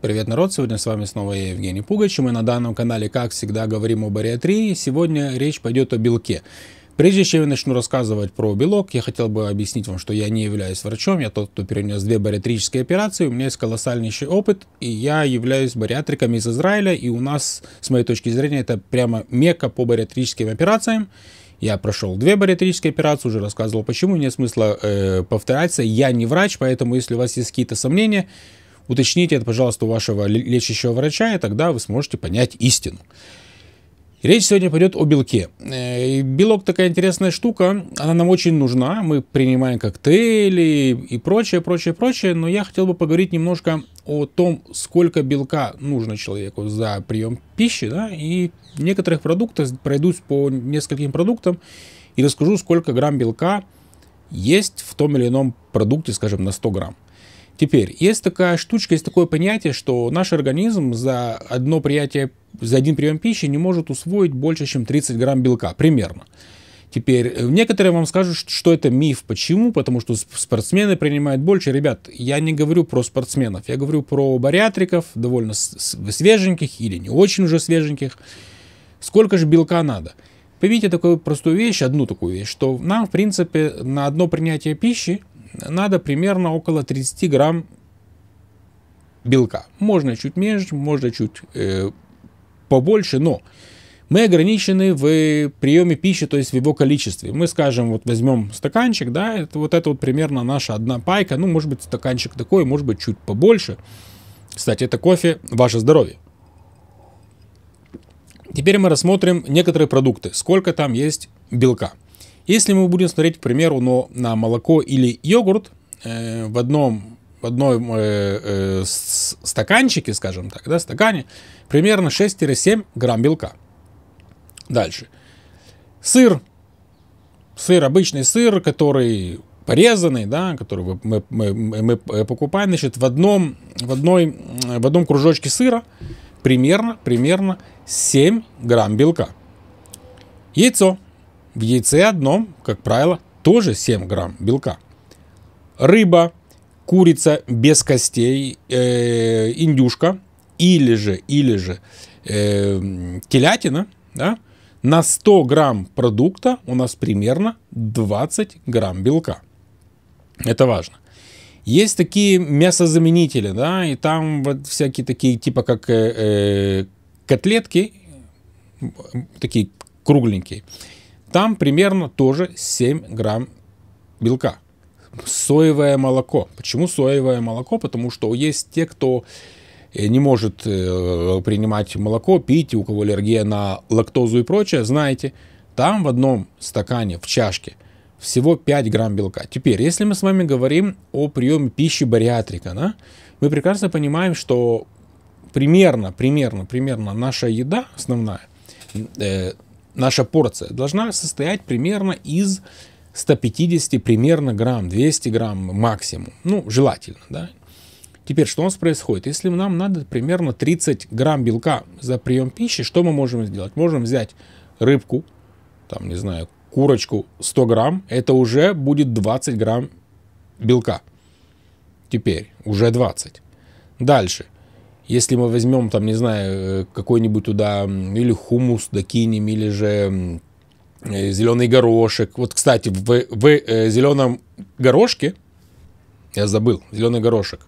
Привет, народ! Сегодня с вами снова я, Евгений Пугач, и мы на данном канале, как всегда, говорим о бариатрии. Сегодня речь пойдет о белке. Прежде чем я начну рассказывать про белок, я хотел бы объяснить вам, что я не являюсь врачом, я тот, кто перенес две бариатрические операции, у меня есть колоссальнейший опыт, и я являюсь бариатриком из Израиля, и у нас, с моей точки зрения, это прямо мека по бариатрическим операциям. Я прошел две бариатрические операции, уже рассказывал почему, нет смысла э, повторяться. Я не врач, поэтому если у вас есть какие-то сомнения, уточните это, пожалуйста, у вашего лечащего врача, и тогда вы сможете понять истину. Речь сегодня пойдет о белке. Э, белок такая интересная штука, она нам очень нужна, мы принимаем коктейли и прочее, прочее, прочее, но я хотел бы поговорить немножко о том, сколько белка нужно человеку за прием пищи, да, и некоторых продуктов, пройдусь по нескольким продуктам и расскажу, сколько грамм белка есть в том или ином продукте, скажем, на 100 грамм. Теперь, есть такая штучка, есть такое понятие, что наш организм за одно приятие, за один прием пищи не может усвоить больше, чем 30 грамм белка, примерно. Теперь, э, некоторые вам скажут, что это миф. Почему? Потому что спортсмены принимают больше. Ребят, я не говорю про спортсменов, я говорю про бариатриков, довольно свеженьких или не очень уже свеженьких. Сколько же белка надо? Поймите такую простую вещь, одну такую вещь, что нам, в принципе, на одно принятие пищи надо примерно около 30 грамм белка. Можно чуть меньше, можно чуть э, побольше, но мы ограничены в приеме пищи, то есть в его количестве. Мы, скажем, вот возьмем стаканчик, да, это вот это вот примерно наша одна пайка, ну, может быть, стаканчик такой, может быть, чуть побольше. Кстати, это кофе, ваше здоровье. Теперь мы рассмотрим некоторые продукты, сколько там есть белка. Если мы будем смотреть, к примеру, но на молоко или йогурт, э, в одном в одном э, э, стаканчике, скажем так, да, стакане, примерно 6-7 грамм белка. Дальше. Сыр. Сыр, обычный сыр, который порезанный, да, который мы, мы, мы покупаем, значит, в одном, в, одной, в одном кружочке сыра примерно, примерно 7 грамм белка. Яйцо в яйце одном, как правило, тоже 7 грамм белка. Рыба, курица без костей, э, индюшка или же, или же э, телятина, да, на 100 грамм продукта у нас примерно 20 грамм белка. Это важно. Есть такие мясозаменители, да, и там вот всякие такие типа как э, э котлетки, такие кругленькие. Там примерно тоже 7 грамм белка. Соевое молоко. Почему соевое молоко? Потому что есть те, кто э, не может э, принимать молоко, пить, у кого аллергия на лактозу и прочее, знаете, там в одном стакане, в чашке – всего 5 грамм белка. Теперь, если мы с вами говорим о приеме пищи бариатрика, да, мы прекрасно понимаем, что примерно, примерно, примерно наша еда основная э, наша порция должна состоять примерно из 150 примерно грамм, 200 грамм максимум. Ну, желательно, да. Теперь, что у нас происходит? Если нам надо примерно 30 грамм белка за прием пищи, что мы можем сделать? Можем взять рыбку, там, не знаю, курочку 100 грамм, это уже будет 20 грамм белка. Теперь уже 20. Дальше – если мы возьмем, там, не знаю, э, какой-нибудь туда или хумус докинем, или же э, зеленый горошек. Вот, кстати, в, в э, зеленом горошке, я забыл, зеленый горошек,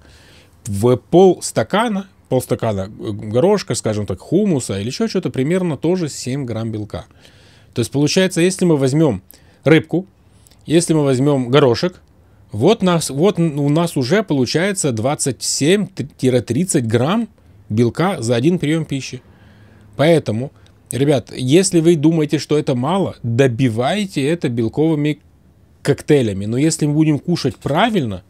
в пол стакана, пол стакана горошка, скажем так, хумуса или еще что-то, примерно тоже 7 грамм белка. То есть получается, если мы возьмем рыбку, если мы возьмем горошек, вот, нас, вот у нас уже получается 27-30 грамм белка за один прием пищи. Поэтому, ребят, если вы думаете, что это мало, добивайте это белковыми коктейлями. Но если мы будем кушать правильно,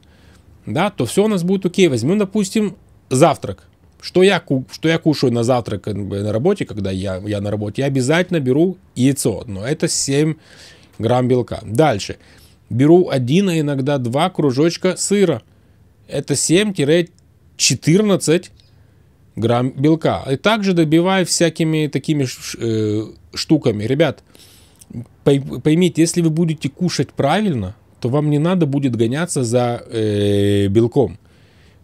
да, то все у нас будет окей. Возьмем, допустим, завтрак. Что я, что я кушаю на завтрак на работе, когда я, я на работе? Я обязательно беру яйцо, но это 7 грамм белка. Дальше беру один, а иногда два кружочка сыра. Это 7-14 грамм белка. И также добиваю всякими такими э, штуками. Ребят, поймите, если вы будете кушать правильно, то вам не надо будет гоняться за э, белком.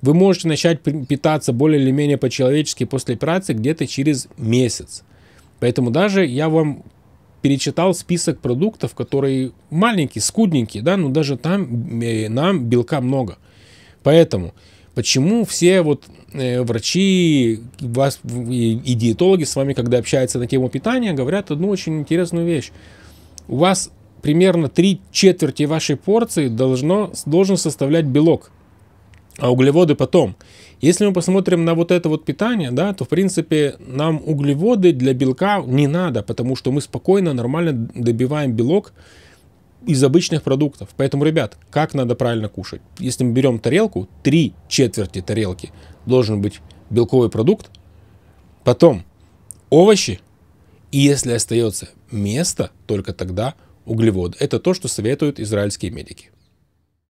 Вы можете начать питаться более или менее по-человечески после працы где-то через месяц. Поэтому даже я вам перечитал список продуктов, которые маленькие, скудненькие, да, но ну, даже там э, нам белка много. Поэтому почему все вот э, врачи вас, и, и диетологи с вами, когда общаются на тему питания, говорят одну очень интересную вещь. У вас примерно три четверти вашей порции должно, должен составлять белок а углеводы потом. Если мы посмотрим на вот это вот питание, да, то в принципе нам углеводы для белка не надо, потому что мы спокойно, нормально добиваем белок из обычных продуктов. Поэтому, ребят, как надо правильно кушать? Если мы берем тарелку, три четверти тарелки должен быть белковый продукт, потом овощи, и если остается место, только тогда углевод. Это то, что советуют израильские медики.